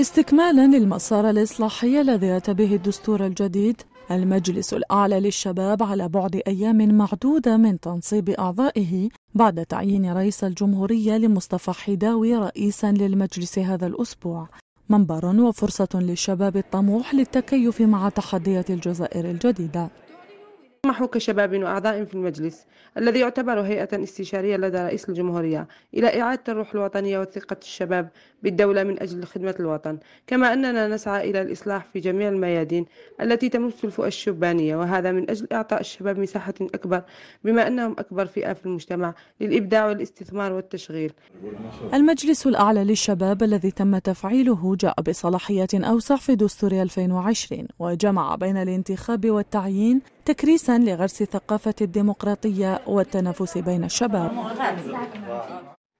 استكمالا للمسار الإصلاحي الذي أتى به الدستور الجديد المجلس الأعلى للشباب على بعد أيام معدودة من تنصيب أعضائه بعد تعيين رئيس الجمهورية لمصطفى حداوي رئيسا للمجلس هذا الأسبوع منبر وفرصة للشباب الطموح للتكيف مع تحديات الجزائر الجديدة طمحوا كشباب وأعضاء في المجلس الذي يعتبر هيئة استشارية لدى رئيس الجمهورية إلى إعادة الروح الوطنية وثقة الشباب بالدولة من أجل خدمة الوطن كما أننا نسعى إلى الإصلاح في جميع الميادين التي تمس الفئة الشبانية وهذا من أجل إعطاء الشباب مساحة أكبر بما أنهم أكبر فئة في المجتمع للإبداع والاستثمار والتشغيل المجلس الأعلى للشباب الذي تم تفعيله جاء بصلاحيات أوسع في دستور 2020 وجمع بين الانتخاب والتعيين تكريسا لغرس ثقافة الديمقراطية والتنافس بين الشباب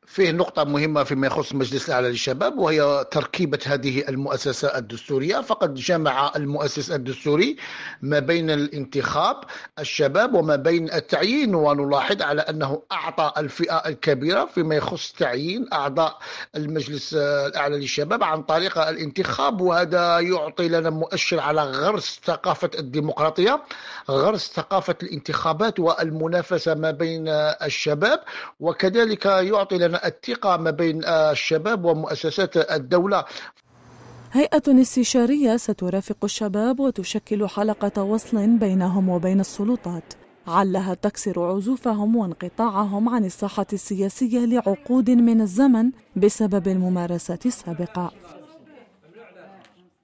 فيه نقطة مهمة فيما يخص المجلس الأعلى للشباب وهي تركيبة هذه المؤسسة الدستورية فقد جمع المؤسس الدستوري ما بين الانتخاب الشباب وما بين التعيين ونلاحظ على أنه أعطى الفئة الكبيرة فيما يخص تعيين أعضاء المجلس الأعلى للشباب عن طريق الانتخاب وهذا يعطي لنا مؤشر على غرس ثقافة الديمقراطية غرس ثقافة الانتخابات والمنافسة ما بين الشباب وكذلك يعطي لنا الثقة ما بين الشباب ومؤسسات الدولة هيئة استشارية سترافق الشباب وتشكل حلقة وصل بينهم وبين السلطات علها تكسر عزوفهم وانقطاعهم عن الساحة السياسية لعقود من الزمن بسبب الممارسات السابقة